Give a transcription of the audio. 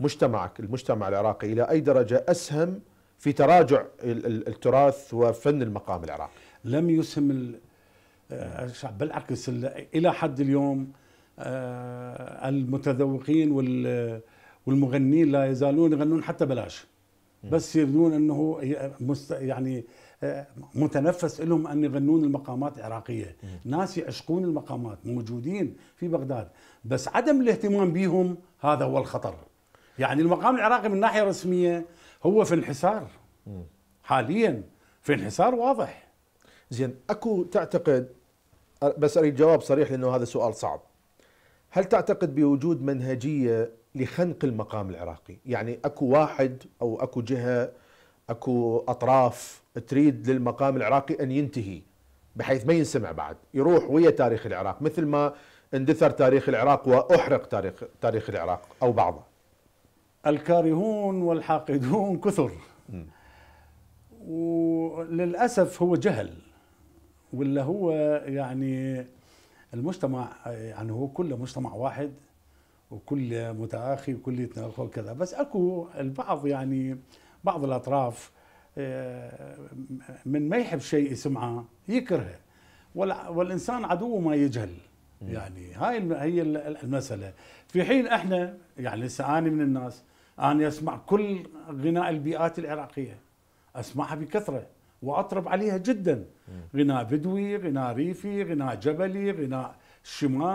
مجتمعك المجتمع العراقي إلى أي درجة أسهم في تراجع التراث وفن المقام العراقي لم يسهم الشعب آه، بالعكس إلى حد اليوم آه، المتذوقين والمغنين لا يزالون يغنون حتى بلاش بس يريدون انه يعني آه، متنفس لهم ان يغنون المقامات العراقيه، ناس يعشقون المقامات موجودين في بغداد، بس عدم الاهتمام بهم هذا هو الخطر. يعني المقام العراقي من ناحيه رسميه هو في انحسار حاليا في انحسار واضح زين اكو تعتقد بس اريد جواب صريح لانه هذا سؤال صعب هل تعتقد بوجود منهجيه لخنق المقام العراقي يعني اكو واحد او اكو جهه اكو اطراف تريد للمقام العراقي ان ينتهي بحيث ما ينسمع بعد يروح ويا تاريخ العراق مثل ما اندثر تاريخ العراق واحرق تاريخ تاريخ العراق او بعضه الكارهون والحاقدون كثر وللاسف هو جهل ولا هو يعني المجتمع يعني هو كله مجتمع واحد وكل متآخي وكل يتناقض وكذا بس اكو البعض يعني بعض الاطراف آه، من ما يحب شيء يسمعه يكرهه والانسان عدو ما يجهل يعني هاي هي المساله في حين احنا يعني لسه من الناس أنا أسمع كل غناء البيئات العراقية أسمعها بكثرة وأطرب عليها جدا غناء بدوي غناء ريفي غناء جبلي غناء شمال